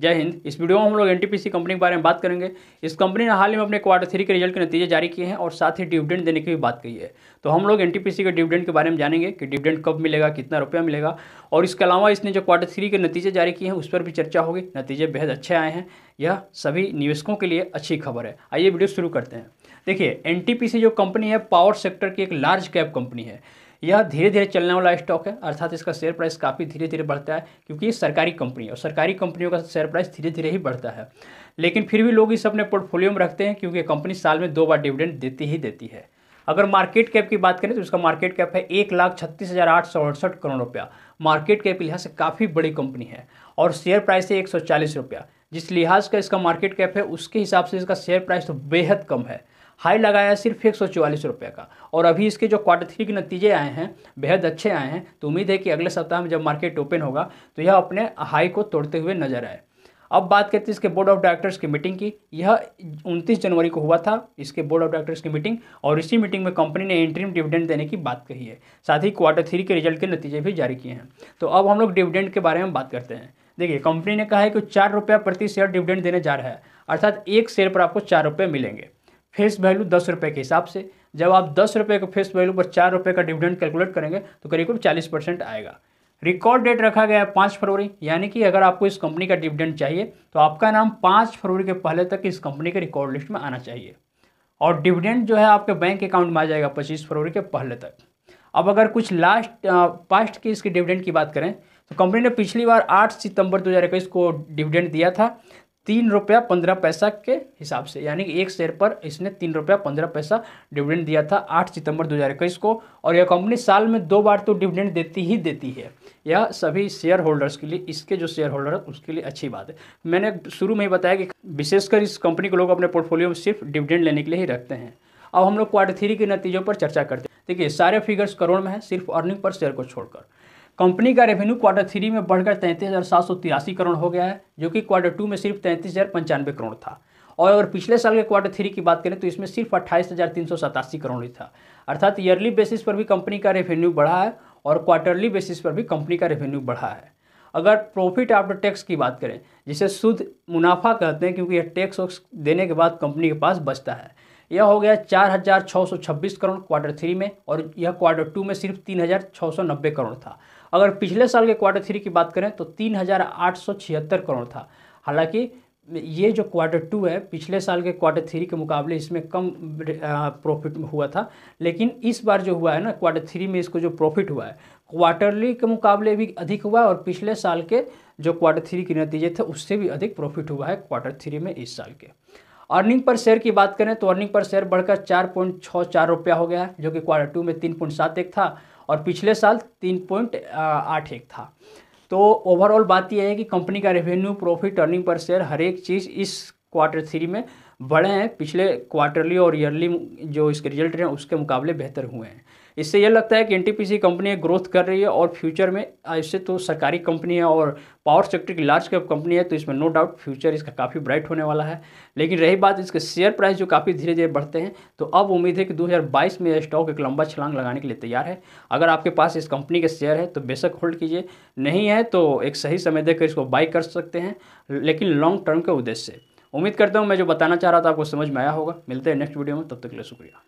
जय हिंद इस वीडियो में हम लोग एनटीपीसी कंपनी के बारे में बात करेंगे इस कंपनी ने हाल ही में अपने क्वार्टर थ्री के रिजल्ट के नतीजे जारी किए हैं और साथ ही डिविडेंड देने की भी बात कही है तो हम लोग एनटीपीसी के डिविडेंड के बारे में जानेंगे कि डिविडेंड कब मिलेगा कितना रुपया मिलेगा और इसके अलावा इसने जो क्वार्टर थ्री के नतीजे जारी किए हैं उस पर भी चर्चा होगी नतीजे बेहद अच्छे आए हैं यह सभी निवेशकों के लिए अच्छी खबर है आइए वीडियो शुरू करते हैं देखिए एन जो कंपनी है पावर सेक्टर की एक लार्ज कैप कंपनी है यह धीरे धीरे चलने वाला स्टॉक है अर्थात इसका शेयर प्राइस काफ़ी धीरे धीरे बढ़ता है क्योंकि ये सरकारी कंपनी है और सरकारी कंपनियों का शेयर प्राइस धीरे धीरे ही बढ़ता है लेकिन फिर भी लोग इस अपने पोर्टफोलियो में रखते हैं क्योंकि कंपनी साल में दो बार डिविडेंड देती ही देती है अगर मार्केट कैप की बात करें तो इसका मार्केट कैप है एक लाख छत्तीस हज़ार आठ सौ अड़सठ करोड़ रुपया मार्केट कैप लिहाज से काफ़ी बड़ी कंपनी है और शेयर प्राइस है एक सौ चालीस रुपया जिस लिहाज का इसका मार्केट कैप है उसके हिसाब से इसका शेयर प्राइस तो बेहद कम है हाई लगाया सिर्फ एक सौ चौवालीस रुपये का और अभी इसके जो क्वार्टर थ्री के नतीजे आए हैं बेहद अच्छे आए हैं तो उम्मीद है कि अगले सप्ताह में जब मार्केट ओपन होगा तो यह अपने हाई को तोड़ते हुए नजर आए अब बात करते हैं इसके बोर्ड ऑफ डायरेक्टर्स की मीटिंग की यह 29 जनवरी को हुआ था इसके बोर्ड ऑफ डायरेक्टर्स की मीटिंग और इसी मीटिंग में कंपनी ने इंटरिम डिविडेंड देने की बात कही है साथ ही क्वार्टर थ्री के रिजल्ट के नतीजे भी जारी किए हैं तो अब हम लोग डिविडेंड के बारे में बात करते हैं देखिए कंपनी ने कहा है कि चार रुपया प्रति शेयर डिविडेंड देने जा रहा है अर्थात एक शेयर पर आपको चार रुपये मिलेंगे फेस वैल्यू दस रुपये के हिसाब से जब आप दस रुपये के फेस वैल्यू पर चार रुपये का डिविडेंड कैलकुलेट करेंगे तो करीब करीब चालीस परसेंट आएगा रिकॉर्ड डेट रखा गया है पाँच फरवरी यानी कि अगर आपको इस कंपनी का डिविडेंड चाहिए तो आपका नाम पाँच फरवरी के पहले तक इस कंपनी के रिकॉर्ड लिस्ट में आना चाहिए और डिविडेंड जो है आपके बैंक अकाउंट में आ जाएगा पच्चीस फरवरी के पहले तक अब अगर कुछ लास्ट पास्ट की इसकी डिविडेंड की बात करें तो कंपनी ने पिछली बार 8 सितंबर 2021 को डिविडेंड दिया था तीन रुपया पंद्रह पैसा के हिसाब से यानी कि एक शेयर पर इसने तीन रुपया पंद्रह पैसा डिविडेंड दिया था आठ सितंबर दो हज़ार इक्कीस को और यह कंपनी साल में दो बार तो डिविडेंड देती ही देती है यह सभी शेयर होल्डर्स के लिए इसके जो शेयर होल्डर है उसके लिए अच्छी बात है मैंने शुरू में ही बताया कि विशेषकर इस कंपनी के लोग अपने पोर्टफोलियो में सिर्फ डिविडेंड लेने के लिए ही रखते हैं अब हम लोग क्वार्टर थ्री के नतीजों पर चर्चा करते हैं देखिए सारे फिगर्स करोड़ में है सिर्फ अर्निंग पर शेयर को छोड़कर कंपनी का रेवेन्यू क्वार्टर थ्री में बढ़कर तैंतीस हज़ार सात सौ तिरासी करोड़ हो गया है जो कि क्वार्टर टू में सिर्फ तैंतीस हज़ार पंचानवे करोड़ था और अगर पिछले साल के क्वार्टर थ्री की बात करें तो इसमें सिर्फ अट्ठाईस हज़ार तीन सौ सतासी करोड़ ही था अर्थात ईयरली बेसिस पर भी कंपनी का रेवेन्यू बढ़ा है और क्वार्टरली बेसिस पर भी कंपनी का रेवेन्यू बढ़ा है अगर प्रॉफिट आफ्टर टैक्स की बात करें जिसे शुद्ध मुनाफा कहते हैं क्योंकि यह टैक्स देने के बाद कंपनी के पास बचता है यह हो गया चार हजार छः सौ छब्बीस करोड़ क्वार्टर थ्री में और यह क्वार्टर टू में सिर्फ तीन हजार छः सौ नब्बे करोड़ था अगर पिछले साल के क्वार्टर थ्री की बात करें तो तीन हजार आठ सौ छिहत्तर करोड़ था हालांकि ये जो क्वार्टर टू है पिछले साल के क्वार्टर थ्री के मुकाबले इसमें कम प्रॉफिट हुआ था लेकिन इस बार जो हुआ है ना क्वार्टर थ्री में इसको जो प्रॉफिट हुआ है क्वार्टरली के मुकाबले भी अधिक हुआ है और पिछले साल के जो क्वार्टर थ्री के नतीजे थे उससे भी अधिक प्रॉफिट हुआ है क्वार्टर थ्री में इस साल के अर्निंग पर शेयर की बात करें तो अर्निंग पर शेयर बढ़कर चार पॉइंट छः चार रुपया हो गया है जो कि क्वार्टर टू में तीन पॉइंट सात एक था और पिछले साल तीन पॉइंट आठ एक था तो ओवरऑल बात यह है कि कंपनी का रेवेन्यू प्रॉफिट अर्निंग पर शेयर हर एक चीज़ इस क्वार्टर थ्री में बढ़े हैं पिछले क्वार्टरली और ईयरली जो इसके रिजल्ट रहे हैं उसके मुकाबले बेहतर हुए हैं इससे यह लगता है कि एनटीपीसी कंपनी ग्रोथ कर रही है और फ्यूचर में इससे तो सरकारी कंपनी है और पावर सेक्टर की लार्ज कैप कंपनी है तो इसमें नो डाउट फ्यूचर इसका काफ़ी ब्राइट होने वाला है लेकिन रही बात इसके शेयर प्राइस जो काफ़ी धीरे धीरे बढ़ते हैं तो अब उम्मीद है कि 2022 में यह स्टॉक एक लंबा छलांग लगाने के लिए तैयार है अगर आपके पास इस कंपनी के शेयर है तो बेशक होल्ड कीजिए नहीं है तो एक सही समय देकर इसको बाई कर सकते हैं लेकिन लॉन्ग टर्म के उद्देश्य से उम्मीद करता हूँ मैं जो बताना चाह रहा था आपको समझ में आया होगा मिलते हैं नेक्स्ट वीडियो में तब तक के लिए शुक्रिया